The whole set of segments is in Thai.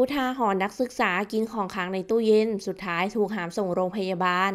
อุทาหรณ์นักศึกษากินของค้างในตู้เย็น สุดท้ายถูกหามส่งโรงพยาบาล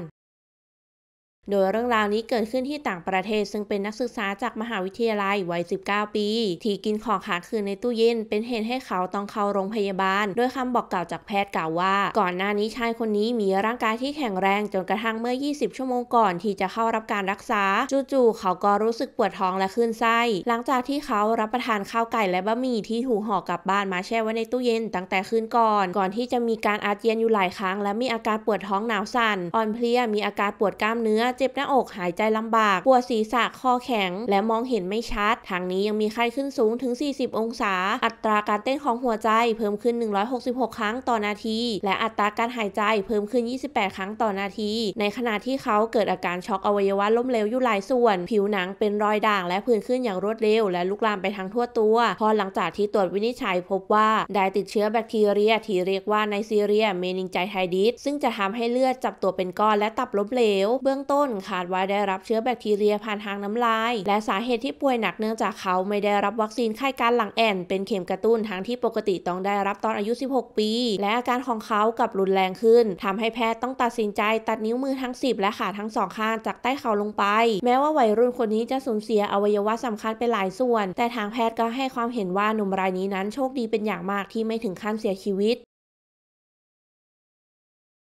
โดยเรื่องราวนี้เกิดขึ้นที่ต่างประเทศซึ่งเป็นนักศึกษาจากมหาวิทยาลัยวัย 19 ปี ที่กินของขาคืนในตู้เย็น เป็นเหตุให้เขาต้องเข้าโรงพยาบาลโดยคำบอกกล่าวจากแพทย์กล่าวว่า ก่อนหน้านี้ชายคนนี้มีร่างกายที่แข็งแรง จนกระทั่งเมื่อ 20 ชั่วโมงก่อนที่จะเข้ารับการรักษา จู่ๆเขาก็รู้สึกปวดท้องและคลื่นไส้ หลังจากที่เขารับประทานข้าวไก่และบะหมี่ที่ถูกห่อกลับบ้านมาแช่ไว้ในตู้เย็นตั้งแต่คืนก่อน ก่อนที่จะมีการอาเจียนอยู่หลายครั้งและมีอาการปวดท้องหนาวสั่นอ่อนเพลียมีอาการปวดกล้ามเนื้อเจ็บหน้าอกหายใจลำบากปวดศีรษะคอแข็งและมองเห็นไม่ชัดทางนี้ยังมีไข้ขึ้นสูง ถึง 40 องศา อัตราการเต้นของหัวใจเพิ่มขึ้น 166 ครั้งต่อนาที และอัตราการหายใจเพิ่มขึ้น 28 ครั้งต่อนาที ในขณะที่เขาเกิดอาการช็อกอวัยวะล้มเหลวอยู่หลายส่วน ผิวหนังเป็นรอยด่าง และผื่นขึ้นอย่างรวดเร็ว และลุกลามไปทั้งทั่วตัว พอหลังจากที่ตรวจวินิจฉัยพบว่าได้ติดเชื้อแบคทีเรียที่เรียกว่าไนซีเรียเมนิงไจไทดิสซึ่งจะทำให้เลือดจับตัวเป็นก้อนและตับล้มเหลวเบื้องต้น้นคาดว่าได้รับเชื้อแบคทีเรียผ่านทางน้ำลายและสาเหตุที่ป่วยหนักเนื่องจากเขาไม่ได้รับวัคซีนไข้การหลังแอนเป็นเข็มกระตุ้นทั้งที่ปกติต้องได้รับตอนอายุ 16 ปี และอาการของเขากับรุนแรงขึ้นทำให้แพทย์ต้องตัดสินใจตัดนิ้วมือทั้ง 10 และขาทั้งสองข้างจากใต้เข่าลงไปแม้ว่าวัยรุ่นคนนี้จะสูญเสียอวัยวะสำคัญไปหลายส่วนแต่ทางแพทย์ก็ให้ความเห็นว่าหนุ่มรายนี้นั้นโชคดีเป็นอย่างมากที่ไม่ถึงขั้นเสียชีวิต